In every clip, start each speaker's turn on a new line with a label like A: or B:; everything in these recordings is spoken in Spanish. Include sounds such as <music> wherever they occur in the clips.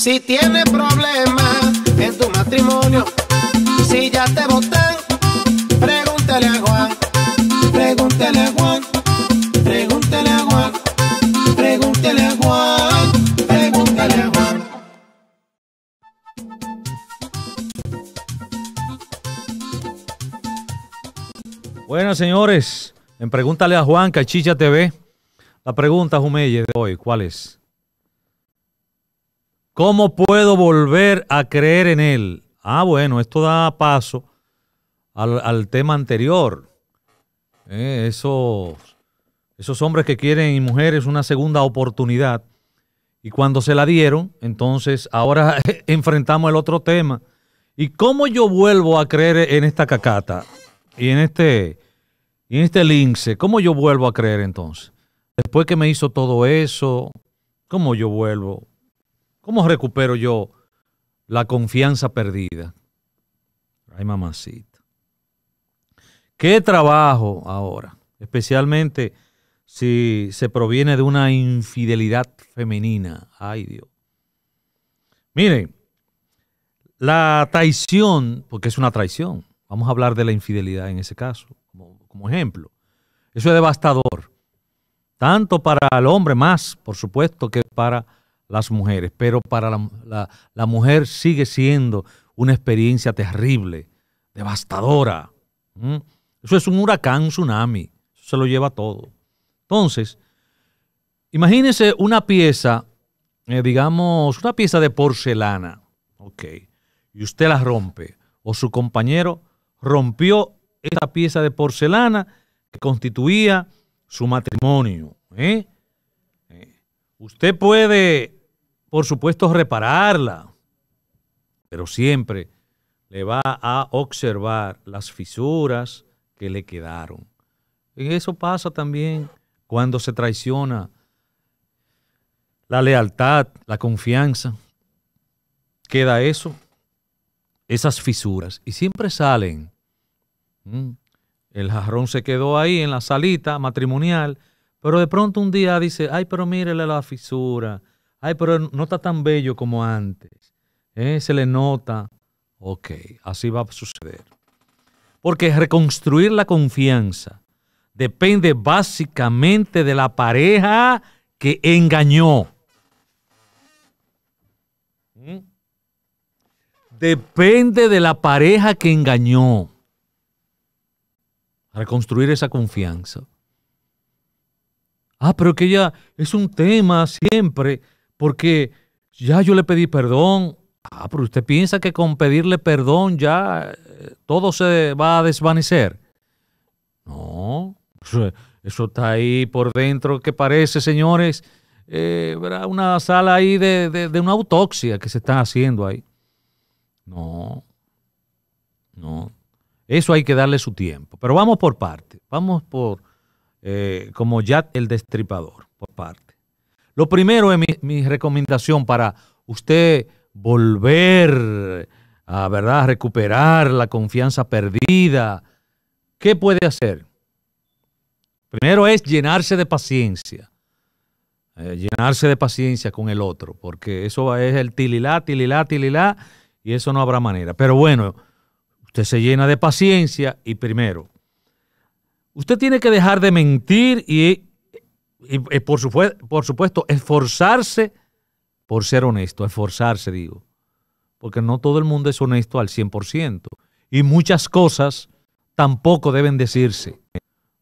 A: Si tienes problemas en tu matrimonio, si ya te votan, pregúntale a Juan, pregúntale a Juan, pregúntale a Juan, pregúntale a Juan, pregúntale a Juan. Bueno, señores, en Pregúntale a Juan, Cachicha TV, la pregunta, Jumelle, de hoy, ¿cuál es? ¿Cómo puedo volver a creer en Él? Ah, bueno, esto da paso al, tema anterior. Eh, esos, hombres que quieren y mujeres una segunda oportunidad. Y cuando se la dieron, entonces ahora <laughs> enfrentamos el otro tema. ¿Y cómo yo vuelvo a creer en esta cacata y en este, y en este lince? ¿Cómo yo vuelvo a creer entonces? Después que me hizo todo eso, ¿cómo yo vuelvo? ¿Cómo recupero yo la confianza perdida? Ay, mamacita. ¿Qué trabajo ahora? Especialmente si se proviene de una infidelidad femenina. Ay, Dios. Miren, la traición, porque es una traición, vamos a hablar de la infidelidad en ese caso, como, ejemplo. Eso es devastador, tanto para el hombre más, por supuesto, que para las mujeres, pero para la, mujer sigue siendo una experiencia terrible, devastadora. ¿Mm? Eso es un huracán, un tsunami, eso se lo lleva todo. Entonces, imagínense una pieza, eh, digamos, una pieza de porcelana, ok, y usted la rompe, o su compañero rompió esa pieza de porcelana que constituía su matrimonio. ¿eh? eh usted puede por supuesto, repararla, pero siempre le va a observar las fisuras que le quedaron. Y eso pasa también cuando se traiciona la lealtad, la confianza. Queda eso, esas fisuras, y siempre salen. Mm. El jarrón se quedó ahí en la salita matrimonial, pero de pronto un día dice, ay, pero mírele la fisura, ay, pero no está tan bello como antes, eh, se le nota. Ok, así va a suceder. Porque reconstruir la confianza depende básicamente de la pareja que engañó. ¿Mm? Depende de la pareja que engañó. Reconstruir esa confianza. Ah, pero que ya es un tema siempre. Porque ya yo le pedí perdón. Ah, pero usted piensa que con pedirle perdón ya eh, todo se va a desvanecer. No, eso, está ahí por dentro que parece, señores, eh, una sala ahí de, una autopsia que se está haciendo ahí. No, no. Eso hay que darle su tiempo. Pero vamos por parte. Vamos por, eh, como ya el Destripador, por parte. Lo primero es mi, recomendación para usted volver a ¿verdad? recuperar la confianza perdida. ¿Qué puede hacer? Primero es llenarse de paciencia. Eh, llenarse de paciencia con el otro, porque eso es el tililá, tililá, tililá, y eso no habrá manera. Pero bueno, usted se llena de paciencia y primero, usted tiene que dejar de mentir y y, eh, por, supuesto, esforzarse por ser honesto, esforzarse, digo. Porque no todo el mundo es honesto al 100%. Y muchas cosas tampoco deben decirse.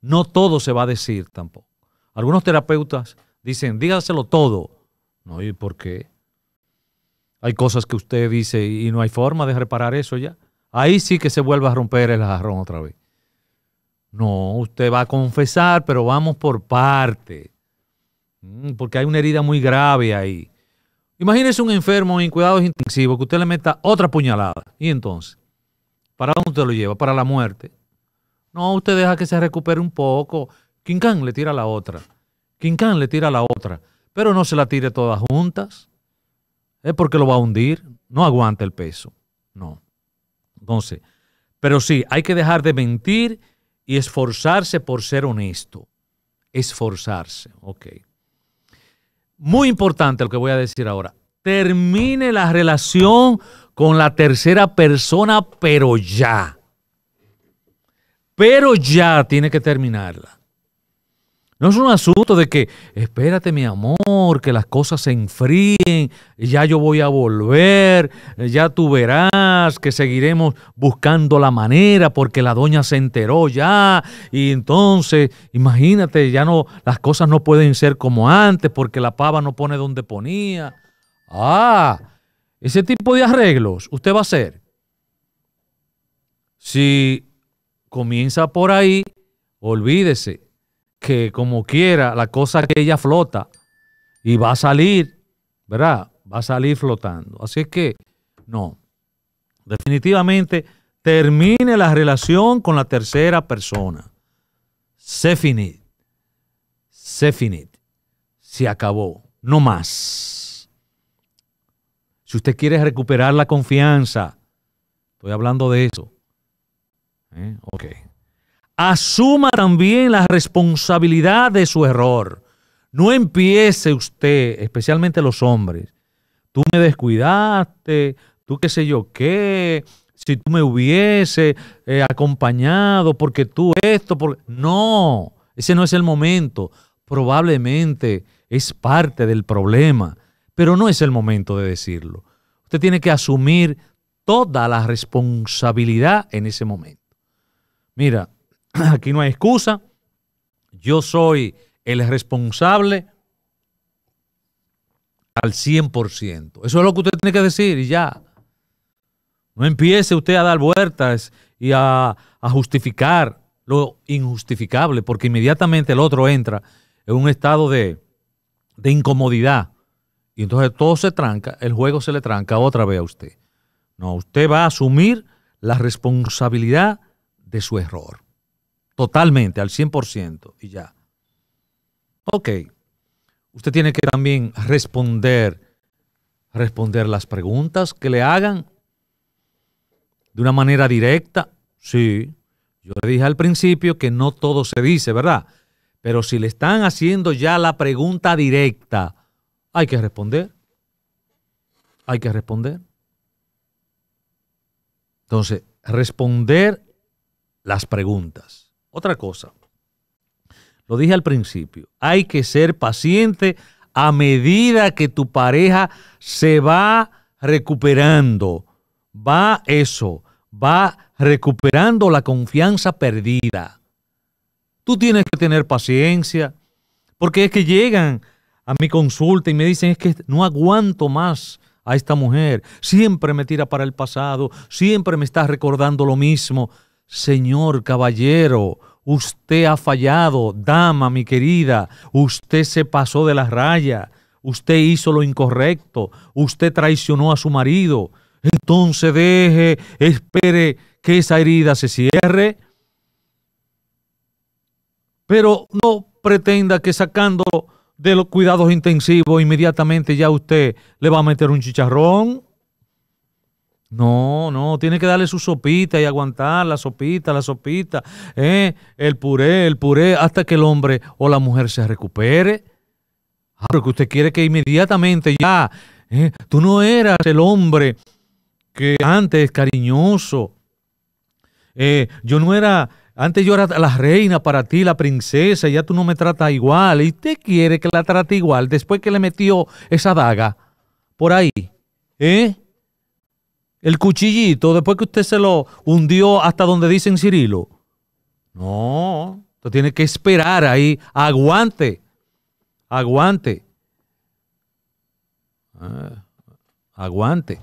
A: No todo se va a decir tampoco. Algunos terapeutas dicen, dígaselo todo. No, ¿y por qué? Hay cosas que usted dice y no hay forma de reparar eso ya. Ahí sí que se vuelve a romper el jarrón otra vez. No, usted va a confesar, pero vamos por parte, mm, porque hay una herida muy grave ahí. Imagínese un enfermo en cuidados intensivos que usted le meta otra puñalada. ¿Y entonces? ¿Para dónde usted lo lleva? ¿Para la muerte? No, usted deja que se recupere un poco. Quincán le tira la otra. Quincán le tira la otra. Pero no se la tire todas juntas. Es porque lo va a hundir. No aguanta el peso. No. Entonces, pero sí, hay que dejar de mentir y esforzarse por ser honesto. Esforzarse, ok. Muy importante lo que voy a decir ahora. Termine la relación con la tercera persona, pero ya. Pero ya tiene que terminarla. No es un asunto de que, espérate mi amor, que las cosas se enfríen, ya yo voy a volver, ya tú verás que seguiremos buscando la manera porque la doña se enteró ya. Y entonces, imagínate, ya no, las cosas no pueden ser como antes porque la pava no pone donde ponía. Ah, ese tipo de arreglos usted va a hacer. Si comienza por ahí, olvídese que como quiera, la cosa que ella flota y va a salir, ¿verdad? Va a salir flotando. Así es que, no, definitivamente termine la relación con la tercera persona. Se finit. Se finit. Se acabó. No más. Si usted quiere recuperar la confianza, estoy hablando de eso. ¿Eh? Ok asuma también la responsabilidad de su error. No empiece usted, especialmente los hombres, tú me descuidaste, tú qué sé yo qué, si tú me hubiese eh, acompañado, porque tú esto, por No, ese no es el momento. Probablemente es parte del problema, pero no es el momento de decirlo. Usted tiene que asumir toda la responsabilidad en ese momento. Mira, <clears throat> Aquí no hay excusa. Yo soy el responsable al 100%. Eso es lo que usted tiene que decir y ya. No empiece usted a dar vueltas y a, justificar lo injustificable, porque inmediatamente el otro entra en un estado de incomodidad. Y entonces todo se tranca, el juego se le tranca otra vez a usted. No, usted va a asumir la responsabilidad de su error totalmente, al 100% y ya. Ok, usted tiene que también responder, responder las preguntas que le hagan de una manera directa. Sí, yo le dije al principio que no todo se dice, ¿verdad? Pero si le están haciendo ya la pregunta directa, hay que responder. Hay que responder. Entonces, responder las preguntas. Otra cosa, lo dije al principio, hay que ser paciente a medida que tu pareja se va recuperando, va eso, va recuperando la confianza perdida. Tú tienes que tener paciencia, porque es que llegan a mi consulta y me dicen es que no aguanto más a esta mujer, siempre me tira para el pasado, siempre me está recordando lo mismo. Señor caballero, Usted ha fallado, dama, mi querida. Usted se pasó de las raya. Usted hizo lo incorrecto. Usted traicionó a su marido. Entonces deje, espere que esa herida se cierre. Pero no pretenda que sacando de los cuidados intensivos inmediatamente ya usted le va a meter un chicharrón. No, no, tiene que darle su sopita y aguantar la sopita, la sopita, ¿eh? el puré, el puré, hasta que el hombre o la mujer se recupere. Ah, porque usted quiere que inmediatamente ya, ¿eh? tú no eras el hombre que antes cariñoso. Eh, yo no era, antes yo era la reina para ti, la princesa, ya tú no me tratas igual. Y usted quiere que la trate igual después que le metió esa daga por ahí. ¿Eh? El cuchillito, después que usted se lo hundió hasta donde dicen Cirilo. No, usted tiene que esperar ahí. Aguante. Aguante. Ah, aguante.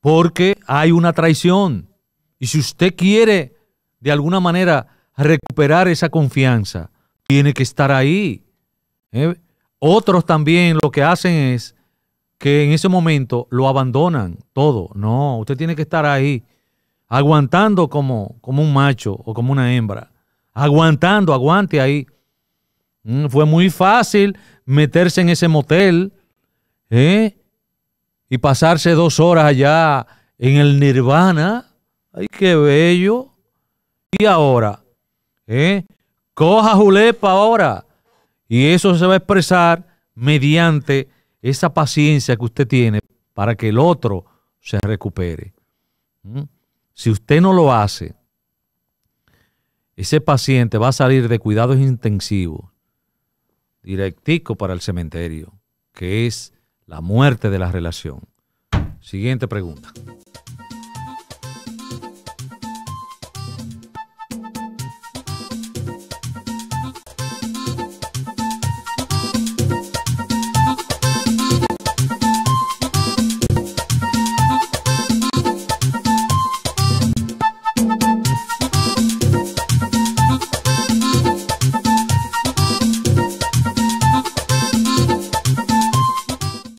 A: Porque hay una traición. Y si usted quiere, de alguna manera, recuperar esa confianza, tiene que estar ahí. Eh, otros también lo que hacen es que en ese momento lo abandonan todo. No, usted tiene que estar ahí, aguantando como, como un macho o como una hembra. Aguantando, aguante ahí. Mm, fue muy fácil meterse en ese motel ¿eh? y pasarse dos horas allá en el nirvana. ¡Ay, qué bello! Y ahora, ¿eh? coja Julepa ahora. Y eso se va a expresar mediante esa paciencia que usted tiene para que el otro se recupere. ¿Mm? Si usted no lo hace, ese paciente va a salir de cuidados intensivos, directico para el cementerio, que es la muerte de la relación. Siguiente pregunta.